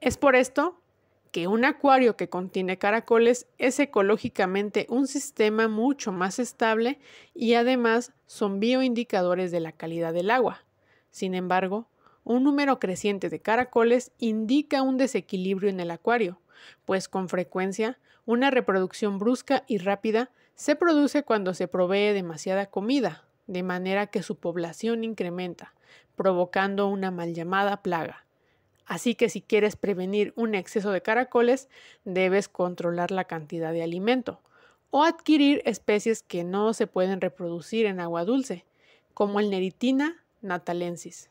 Es por esto que un acuario que contiene caracoles es ecológicamente un sistema mucho más estable y además son bioindicadores de la calidad del agua. Sin embargo, un número creciente de caracoles indica un desequilibrio en el acuario, pues con frecuencia una reproducción brusca y rápida se produce cuando se provee demasiada comida, de manera que su población incrementa, provocando una mal llamada plaga. Así que si quieres prevenir un exceso de caracoles, debes controlar la cantidad de alimento o adquirir especies que no se pueden reproducir en agua dulce, como el neritina natalensis.